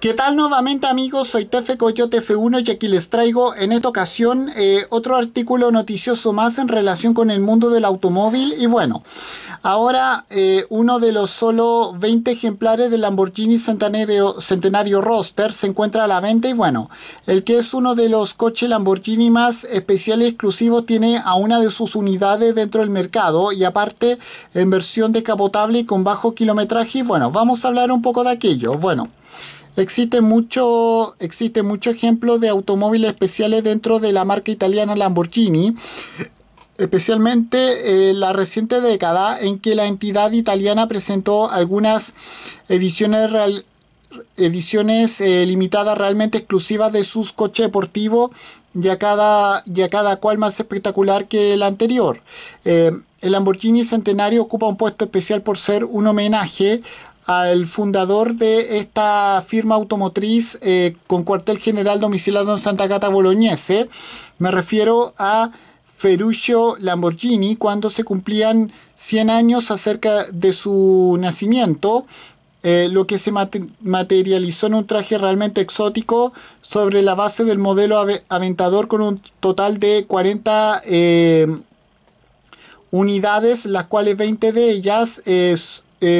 ¿Qué tal nuevamente amigos? Soy Tefe Coyote F1 y aquí les traigo en esta ocasión eh, otro artículo noticioso más en relación con el mundo del automóvil y bueno, ahora eh, uno de los solo 20 ejemplares del Lamborghini Centenario, Centenario Roster se encuentra a la venta y bueno, el que es uno de los coches Lamborghini más especial y exclusivo tiene a una de sus unidades dentro del mercado y aparte en versión descapotable y con bajo kilometraje y bueno, vamos a hablar un poco de aquello, bueno... Existe mucho, existe mucho ejemplo de automóviles especiales dentro de la marca italiana Lamborghini, especialmente eh, la reciente década en que la entidad italiana presentó algunas ediciones ediciones eh, limitadas realmente exclusivas de sus coches deportivos y cada, cada cual más espectacular que el anterior. Eh, el Lamborghini Centenario ocupa un puesto especial por ser un homenaje al fundador de esta firma automotriz eh, con cuartel general domiciliado en Santa Cata Boloñese. Me refiero a Ferruccio Lamborghini cuando se cumplían 100 años acerca de su nacimiento. Eh, lo que se materializó en un traje realmente exótico sobre la base del modelo Aventador con un total de 40 eh, unidades, las cuales 20 de ellas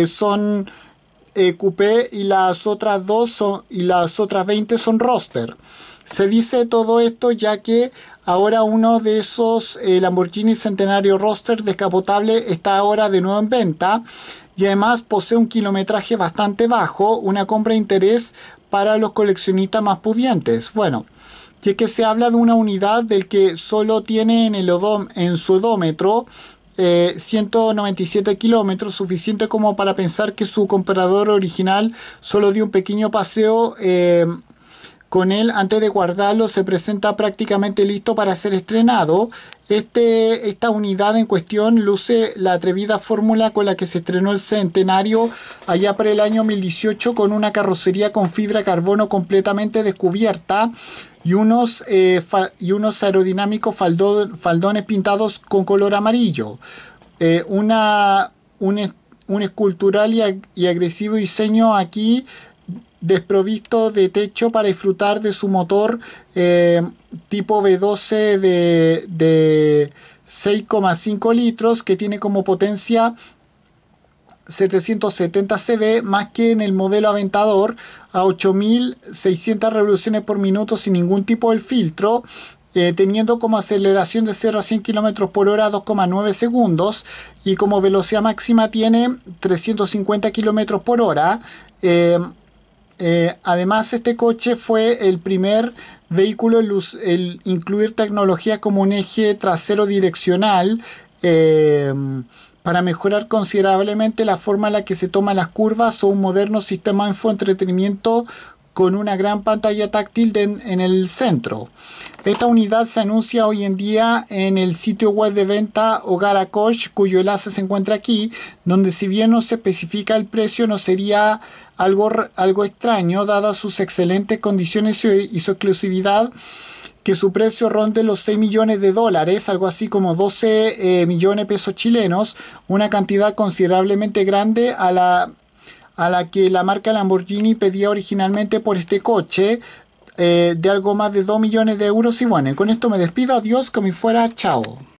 son eh, coupé y las otras dos son, y las otras 20 son roster. Se dice todo esto ya que ahora uno de esos eh, Lamborghini Centenario Roster descapotable está ahora de nuevo en venta y además posee un kilometraje bastante bajo, una compra de interés para los coleccionistas más pudientes. Bueno, ya que se habla de una unidad del que solo tiene en, el odom en su odómetro 197 eh, kilómetros, suficiente como para pensar que su comprador original solo dio un pequeño paseo. Eh, con él, antes de guardarlo, se presenta prácticamente listo para ser estrenado. Este, esta unidad en cuestión luce la atrevida fórmula con la que se estrenó el Centenario allá para el año 2018 con una carrocería con fibra carbono completamente descubierta y unos, eh, y unos aerodinámicos faldones pintados con color amarillo. Eh, una, un, escultural y, agresivo diseño aquí desprovisto de techo para disfrutar de su motor eh, tipo V12 de, 6,5 litros que tiene como potencia 770 CV más que en el modelo Aventador a 8600 revoluciones por minuto sin ningún tipo de filtro eh, teniendo como aceleración de 0 a 100 km por hora 2,9 segundos y como velocidad máxima tiene 350 km por hora eh, eh, además, este coche fue el primer vehículo en incluir tecnología como un eje trasero direccional eh, para mejorar considerablemente la forma en la que se toman las curvas o un moderno sistema de infoentretenimiento con una gran pantalla táctil en el centro. Esta unidad se anuncia hoy en día en el sitio web de venta a Coach, cuyo enlace se encuentra aquí, donde si bien no se especifica el precio, no sería algo, algo extraño, dadas sus excelentes condiciones y su exclusividad, que su precio ronde los 6 millones de dólares, algo así como 12 eh, millones de pesos chilenos, una cantidad considerablemente grande a la a la que la marca Lamborghini pedía originalmente por este coche eh, de algo más de 2 millones de euros. Y bueno, con esto me despido. Adiós, como fuera. Chao.